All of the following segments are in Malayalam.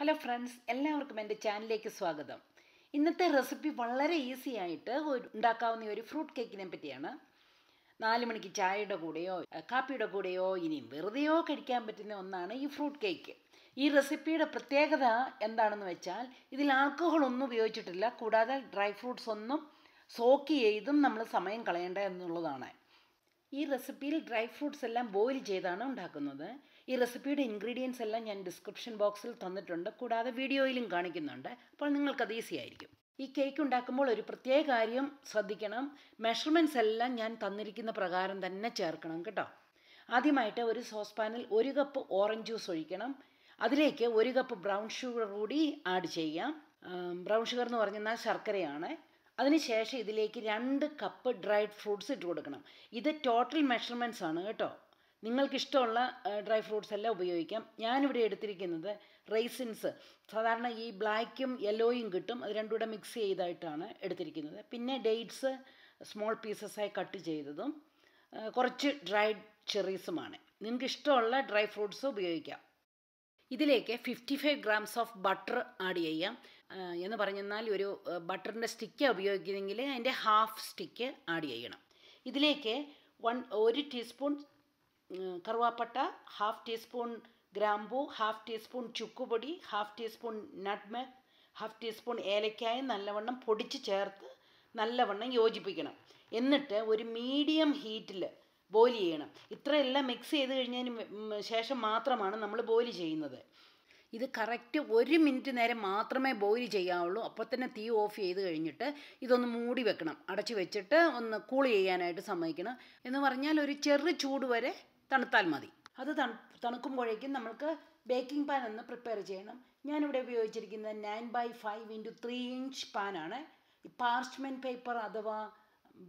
ഹലോ ഫ്രണ്ട്സ് എല്ലാവർക്കും എൻ്റെ ചാനലിലേക്ക് സ്വാഗതം ഇന്നത്തെ റെസിപ്പി വളരെ ഈസി ആയിട്ട് ഉണ്ടാക്കാവുന്ന ഒരു ഫ്രൂട്ട് കേക്കിനെ പറ്റിയാണ് നാല് മണിക്ക് ചായയുടെ കൂടെയോ കാപ്പിയുടെ കൂടെയോ ഇനിയും വെറുതെയോ കഴിക്കാൻ പറ്റുന്ന ഒന്നാണ് ഈ ഫ്രൂട്ട് കേക്ക് ഈ റെസിപ്പിയുടെ പ്രത്യേകത എന്താണെന്ന് വെച്ചാൽ ഇതിൽ ആൽക്കഹോൾ ഒന്നും ഉപയോഗിച്ചിട്ടില്ല കൂടാതെ ഡ്രൈ ഫ്രൂട്ട്സ് ഒന്നും സോക്ക് ചെയ്തും നമ്മൾ സമയം കളയേണ്ട എന്നുള്ളതാണ് ഈ റെസിപ്പിയിൽ ഡ്രൈ ഫ്രൂട്ട്സ് എല്ലാം ബോയിൽ ചെയ്താണ് ഉണ്ടാക്കുന്നത് ഈ റെസിപ്പിയുടെ ഇൻഗ്രീഡിയൻസ് എല്ലാം ഞാൻ ഡിസ്ക്രിപ്ഷൻ ബോക്സിൽ തന്നിട്ടുണ്ട് കൂടാതെ വീഡിയോയിലും കാണിക്കുന്നുണ്ട് അപ്പോൾ നിങ്ങൾക്കത് ഈസി ആയിരിക്കും ഈ കേക്ക് ഉണ്ടാക്കുമ്പോൾ ഒരു പ്രത്യേക കാര്യം ശ്രദ്ധിക്കണം മെഷർമെൻറ്റ്സ് എല്ലാം ഞാൻ തന്നിരിക്കുന്ന പ്രകാരം തന്നെ ചേർക്കണം കേട്ടോ ആദ്യമായിട്ട് ഒരു സോസ് പാനിൽ ഒരു കപ്പ് ഓറഞ്ച് ജ്യൂസ് ഒഴിക്കണം അതിലേക്ക് ഒരു കപ്പ് ബ്രൗൺ ഷുഗർ കൂടി ആഡ് ചെയ്യാം ബ്രൗൺ ഷുഗർ എന്ന് പറഞ്ഞാൽ ശർക്കരയാണ് അതിനുശേഷം ഇതിലേക്ക് രണ്ട് കപ്പ് ഡ്രൈഡ് ഫ്രൂട്ട്സ് ഇട്ട് കൊടുക്കണം ഇത് ടോട്ടൽ മെഷർമെൻറ്റ്സ് ആണ് കേട്ടോ നിങ്ങൾക്കിഷ്ടമുള്ള ഡ്രൈ ഫ്രൂട്ട്സ് എല്ലാം ഉപയോഗിക്കാം ഞാനിവിടെ എടുത്തിരിക്കുന്നത് റൈസിൻസ് സാധാരണ ഈ ബ്ലാക്കും യെല്ലോയും കിട്ടും അത് രണ്ടും കൂടെ മിക്സ് ചെയ്തായിട്ടാണ് എടുത്തിരിക്കുന്നത് പിന്നെ ഡേറ്റ്സ് സ്മോൾ പീസസ്സായി കട്ട് ചെയ്തതും കുറച്ച് ഡ്രൈഡ് ചെറീസുമാണ് നിങ്ങൾക്ക് ഇഷ്ടമുള്ള ഡ്രൈ ഫ്രൂട്ട്സ് ഉപയോഗിക്കാം ഇതിലേക്ക് fifty five grams of butter add ചെയ്യാം എന്ന് പറഞ്ഞെന്നാൽ ഒരു ബട്ടറിൻ്റെ സ്റ്റിക്ക് ഉപയോഗിക്കുന്നെങ്കിൽ അതിൻ്റെ ഹാഫ് സ്റ്റിക്ക് ആഡ് ചെയ്യണം ഇതിലേക്ക് വൺ ഒരു ടീസ്പൂൺ കറുവാപ്പട്ട ഹാഫ് ടീസ്പൂൺ ഗ്രാമ്പൂ ഹാഫ് ടീസ്പൂൺ ചുക്കുപൊടി half teaspoon nutmeg half teaspoon ഏലക്കായ നല്ലവണ്ണം പൊടിച്ച് ചേർത്ത് നല്ലവണ്ണം യോജിപ്പിക്കണം എന്നിട്ട് ഒരു മീഡിയം ഹീറ്റിൽ ബോയിൽ ചെയ്യണം ഇത്രയെല്ലാം മിക്സ് ചെയ്ത് കഴിഞ്ഞതിന് ശേഷം മാത്രമാണ് നമ്മൾ ബോയിൽ ചെയ്യുന്നത് ഇത് കറക്റ്റ് ഒരു മിനിറ്റ് നേരം മാത്രമേ ബോയിൽ ചെയ്യാവുള്ളൂ അപ്പോൾ തന്നെ തീ ഓഫ് ചെയ്ത് കഴിഞ്ഞിട്ട് ഇതൊന്ന് മൂടി വെക്കണം അടച്ചു വെച്ചിട്ട് ഒന്ന് കൂൾ ചെയ്യാനായിട്ട് സമ്മതിക്കണം എന്ന് പറഞ്ഞാൽ ഒരു ചെറു ചൂട് വരെ തണുത്താൽ മതി അത് തണുക്കുമ്പോഴേക്കും നമുക്ക് ബേക്കിംഗ് പാൻ ഒന്ന് പ്രിപ്പയർ ചെയ്യണം ഞാനിവിടെ ഉപയോഗിച്ചിരിക്കുന്നത് nine by five into three inch പാനാണ് പാർച്ച്മെൻറ്റ് പേപ്പർ അഥവാ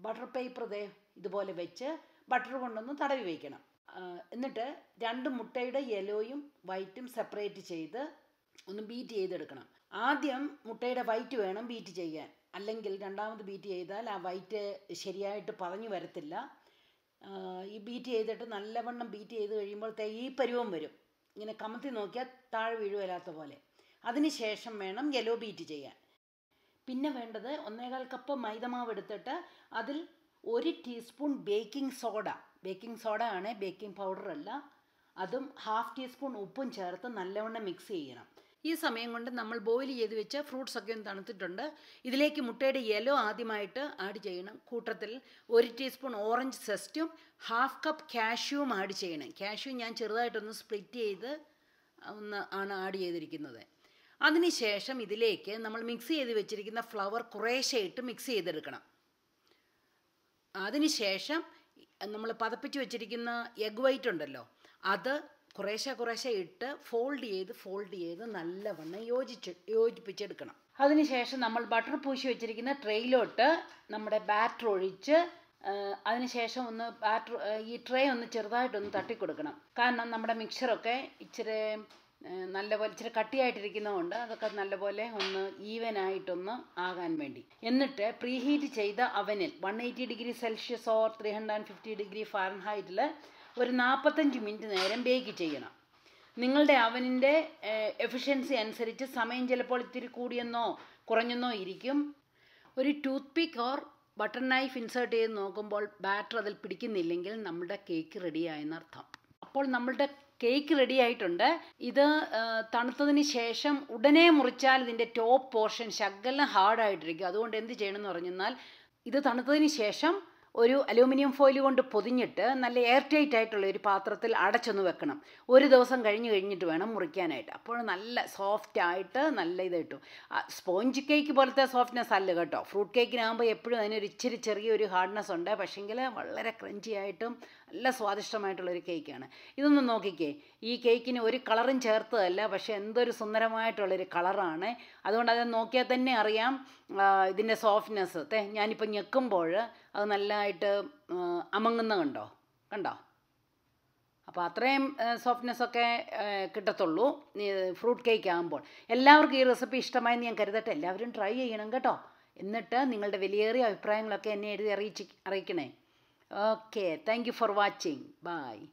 ബട്ടർ പേപ്പർ ദേ ഇതുപോലെ വെച്ച് ബട്ടർ കൊണ്ടൊന്ന് തടവി വയ്ക്കണം എന്നിട്ട് രണ്ട് മുട്ടയുടെ യെലോയും വൈറ്റും സെപ്പറേറ്റ് ചെയ്ത് ഒന്ന് ബീറ്റ് ചെയ്തെടുക്കണം ആദ്യം മുട്ടയുടെ വൈറ്റ് വേണം ബീറ്റ് ചെയ്യാൻ അല്ലെങ്കിൽ രണ്ടാമത് ബീറ്റ് ചെയ്താൽ ആ വൈറ്റ് ശരിയായിട്ട് പറഞ്ഞു വരത്തില്ല ഈ ബീറ്റ് ചെയ്തിട്ട് നല്ലവണ്ണം ബീറ്റ് ചെയ്ത് കഴിയുമ്പോൾ ഈ പരുവം വരും ഇങ്ങനെ കമത്തി നോക്കിയാൽ താഴെ വീഴുവല്ലാത്ത പോലെ അതിന് ശേഷം വേണം യെലോ ബീറ്റ് ചെയ്യാൻ പിന്നെ വേണ്ടത് ഒന്നേകാൽ കപ്പ് മൈദമാവ് എടുത്തിട്ട് അതിൽ ഒരു teaspoon baking soda baking soda ആണ് ബേക്കിംഗ് പൗഡർ അല്ല അതും ഹാഫ് ടീസ്പൂൺ ഉപ്പും ചേർത്ത് നല്ലവണ്ണം മിക്സ് ചെയ്യണം ഈ സമയം കൊണ്ട് നമ്മൾ ബോയിൽ ചെയ്ത് വെച്ച ഫ്രൂട്ട്സ് ഒക്കെ ഒന്ന് തണുത്തിട്ടുണ്ട് ഇതിലേക്ക് മുട്ടയുടെ യെല്ലോ ആദ്യമായിട്ട് ആഡ് ചെയ്യണം കൂട്ടത്തിൽ ഒരു ടീസ്പൂൺ ഓറഞ്ച് സെസ്റ്റും ഹാഫ് കപ്പ് കാഷ്യൂവും ആഡ് ചെയ്യണം കാഷ്യൂ ഞാൻ ചെറുതായിട്ടൊന്ന് സ്പ്ലിറ്റ് ചെയ്ത് ഒന്ന് ആണ് ആഡ് ചെയ്തിരിക്കുന്നത് അതിനുശേഷം ഇതിലേക്ക് നമ്മൾ മിക്സ് ചെയ്ത് വെച്ചിരിക്കുന്ന ഫ്ലവർ കുറേശ്ശെ ഇട്ട് മിക്സ് ചെയ്തെടുക്കണം അതിനുശേഷം നമ്മൾ പതപ്പിച്ച് വെച്ചിരിക്കുന്ന എഗ് വൈറ്റ് ഉണ്ടല്ലോ അത് കുറേശ്ശെ കുറേശ്ശെ ഇട്ട് ഫോൾഡ് ചെയ്ത് ഫോൾഡ് ചെയ്ത് നല്ലവണ്ണം യോജിച്ച് യോജിപ്പിച്ചെടുക്കണം അതിനുശേഷം നമ്മൾ ബട്ടർ പൂശി വെച്ചിരിക്കുന്ന ട്രെയിലോട്ട് നമ്മുടെ ബാറ്റർ ഒഴിച്ച് അതിനുശേഷം ഒന്ന് ബാറ്റർ ഈ ട്രേ ഒന്ന് ചെറുതായിട്ടൊന്ന് തട്ടിക്കൊടുക്കണം കാരണം നമ്മുടെ മിക്സറൊക്കെ ഇച്ചിരി നല്ലപോലെ ഇച്ചിരി കട്ടിയായിട്ടിരിക്കുന്നതുകൊണ്ട് അതൊക്കെ നല്ലപോലെ ഒന്ന് ഈവനായിട്ടൊന്ന് ആകാൻ വേണ്ടി എന്നിട്ട് പ്രീഹീറ്റ് ചെയ്ത അവനിൽ one eighty degree Celsius or three hundred and fifty degree ഫാരൻഹൈറ്റിൽ ഒരു നാൽപ്പത്തഞ്ച് മിനിറ്റ് നേരം ബേക്ക് ചെയ്യണം നിങ്ങളുടെ അവനിൻ്റെ എഫിഷ്യൻസി അനുസരിച്ച് സമയം ചിലപ്പോൾ ഇത്തിരി കൂടിയെന്നോ കുറഞ്ഞെന്നോ ഇരിക്കും ഒരു toothpick or butter knife insert ചെയ്ത് നോക്കുമ്പോൾ ബാറ്റർ അതിൽ പിടിക്കുന്നില്ലെങ്കിൽ നമ്മുടെ കേക്ക് റെഡിയായെന്ന് അർത്ഥം അപ്പോൾ നമ്മളുടെ കേക്ക് റെഡി ആയിട്ടുണ്ട് ഇത് തണുത്തതിന് ശേഷം ഉടനെ മുറിച്ചാൽ ഇതിൻ്റെ ടോപ്പ് പോർഷൻ ശകലം ഹാർഡായിട്ടിരിക്കും അതുകൊണ്ട് എന്ത് ചെയ്യണമെന്ന് പറഞ്ഞെന്നാൽ ഇത് തണുത്തതിന് ശേഷം ഒരു അലൂമിനിയം ഫോയിൽ കൊണ്ട് പൊതിഞ്ഞിട്ട് നല്ല എയർ ടൈറ്റ് ആയിട്ടുള്ള ഒരു പാത്രത്തിൽ അടച്ചൊന്ന് വെക്കണം ഒരു ദിവസം കഴിഞ്ഞ് കഴിഞ്ഞിട്ട് വേണം മുറിക്കാനായിട്ട് അപ്പോൾ നല്ല സോഫ്റ്റ് ആയിട്ട് നല്ല ഇത് കിട്ടും സ്പോഞ്ച് കേക്ക് പോലത്തെ സോഫ്റ്റ്നെസ് അല്ല കേട്ടോ ഫ്രൂട്ട് കേക്കിനാകുമ്പോൾ എപ്പോഴും അതിനൊരു ഇച്ചിരി ചെറിയൊരു ഹാർഡ്നെസ് ഉണ്ട് പക്ഷേങ്കിൽ വളരെ ക്രഞ്ചി ആയിട്ടും നല്ല സ്വാദിഷ്ടമായിട്ടുള്ളൊരു കേക്കാണ് ഇതൊന്ന് നോക്കിക്കേ ഈ കേക്കിന് ഒരു കളറും ചേർത്തതല്ല പക്ഷേ എന്തൊരു സുന്ദരമായിട്ടുള്ളൊരു കളറാണ് അതുകൊണ്ട് അത് നോക്കിയാൽ തന്നെ അറിയാം ഇതിൻ്റെ സോഫ്റ്റ്നെസ് തേ ഞാനിപ്പോൾ ഞെക്കുമ്പോൾ അത് നല്ലതായിട്ട് അമങ്ങുന്ന കണ്ടോ കണ്ടോ അപ്പോൾ അത്രയും സോഫ്റ്റ്നെസ്സൊക്കെ കിട്ടത്തുള്ളൂ ഫ്രൂട്ട് കേക്ക് ആകുമ്പോൾ എല്ലാവർക്കും ഈ റെസിപ്പി ഇഷ്ടമായെന്ന് ഞാൻ കരുതട്ടെ എല്ലാവരും ട്രൈ ചെയ്യണം കേട്ടോ എന്നിട്ട് നിങ്ങളുടെ വിലയേറിയ അഭിപ്രായങ്ങളൊക്കെ എന്നെ എഴുതി അറിയിച്ച് അറിയിക്കണേ Okay, thank you for watching. Bye.